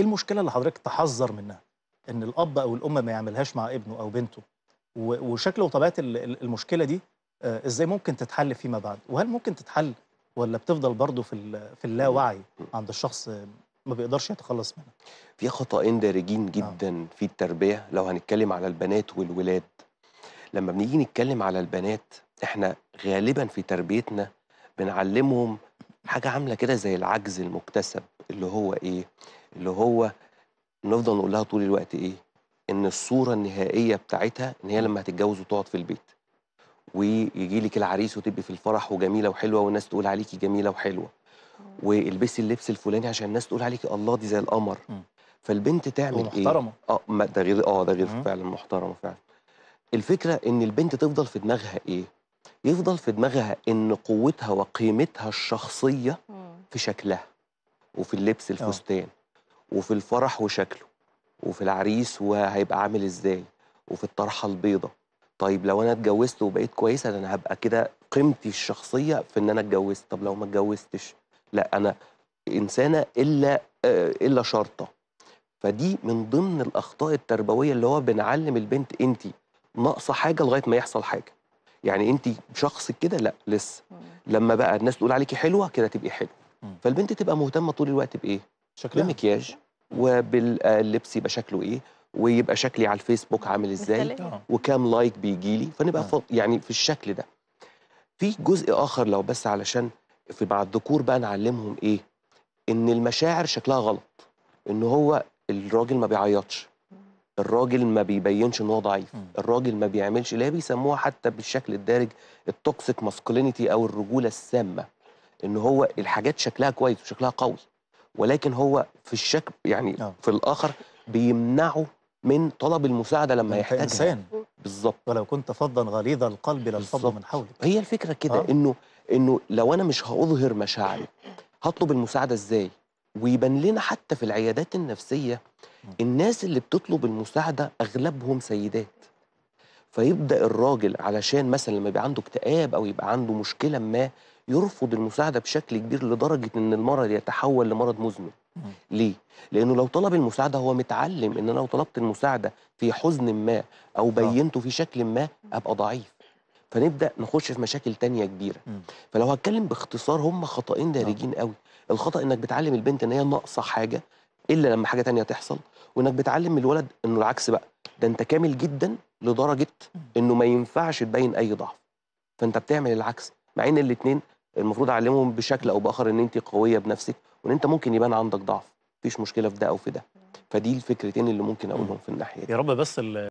ايه المشكله اللي حضرتك تحذر منها ان الاب او الام ما يعملهاش مع ابنه او بنته وشكل وطبيعه المشكله دي آه، ازاي ممكن تتحل فيما بعد وهل ممكن تتحل ولا بتفضل برضه في في اللاوعي عند الشخص ما بيقدرش يتخلص منها في خطأين دارجين آه. جدا آه. في التربيه لو هنتكلم على البنات والولاد لما بنيجي نتكلم على البنات احنا غالبا في تربيتنا بنعلمهم حاجه عامله كده زي العجز المكتسب اللي هو ايه اللي هو نفضل نقول لها طول الوقت ايه ان الصوره النهائيه بتاعتها ان هي لما هتتجوز وتقعد في البيت ويجي لك العريس وتبقي في الفرح وجميله وحلوه والناس تقول عليكي جميله وحلوه والبسي اللبس الفلاني عشان الناس تقول عليكي الله دي زي القمر فالبنت تعمل محترمه ايه اه ده غير اه ده غير فعلا محترمه فعلا الفكره ان البنت تفضل في دماغها ايه يفضل في دماغها ان قوتها وقيمتها الشخصيه في شكلها وفي اللبس آه. الفستان وفي الفرح وشكله وفي العريس وهيبقى عامل ازاي وفي الطرحه البيضة طيب لو انا اتجوزت وبقيت كويسه انا هبقى كده قيمتي الشخصيه في ان انا اتجوزت طب لو ما اتجوزتش لا انا انسانه الا آه، الا شرطه فدي من ضمن الاخطاء التربويه اللي هو بنعلم البنت انت ناقصه حاجه لغايه ما يحصل حاجه يعني انت شخص كده لا لسه لما بقى الناس تقول عليكي حلوه كده تبقي حلوه فالبنت تبقى مهتمه طول الوقت بايه شكلها بالمكياج نعم. وباللبس يبقى شكله ايه ويبقى شكلي على الفيسبوك عامل ازاي آه. وكام لايك بيجي لي فنبقى آه. فوق يعني في الشكل ده في جزء اخر لو بس علشان في مع الذكور بقى نعلمهم ايه ان المشاعر شكلها غلط ان هو الراجل ما بيعيطش الراجل ما بيبينش ان هو ضعيف الراجل ما بيعملش اللي بيسموها حتى بالشكل الدارج التوكسيك ماسكولينيتي او الرجوله السامه ان هو الحاجات شكلها كويس وشكلها قوي ولكن هو في الشك يعني أوه. في الاخر بيمنعه من طلب المساعده لما يحتاجها انسان بالظبط ولو كنت فظا غليظ القلب للفظ من حولك هي الفكره كده آه. انه انه لو انا مش هاظهر مشاعري هطلب المساعده ازاي ويبان لنا حتى في العيادات النفسيه الناس اللي بتطلب المساعده اغلبهم سيدات فيبدا الراجل علشان مثلا لما يبقى عنده اكتئاب او يبقى عنده مشكله ما يرفض المساعدة بشكل كبير لدرجة إن المرض يتحول لمرض مزمن ليه؟ لأنه لو طلب المساعدة هو متعلم إن أنا لو طلبت المساعدة في حزن ما أو آه. بينته في شكل ما أبقى ضعيف فنبدأ نخش في مشاكل تانية كبيرة فلو هتكلم باختصار هم خطأين آه. دارجين قوي الخطأ إنك بتعلم البنت إن هي ناقصة حاجة إلا لما حاجة تانية تحصل وإنك بتعلم الولد إنه العكس بقى ده أنت كامل جدا لدرجة إنه ما ينفعش تبين أي ضعف فأنت بتعمل العكس مع إن الاثنين المفروض اعلمهم بشكل او باخر ان انت قويه بنفسك وان انت ممكن يبان عندك ضعف مفيش مشكله في ده او في ده فدي الفكرتين اللي ممكن اقولهم في الناحيه دي يا رب بس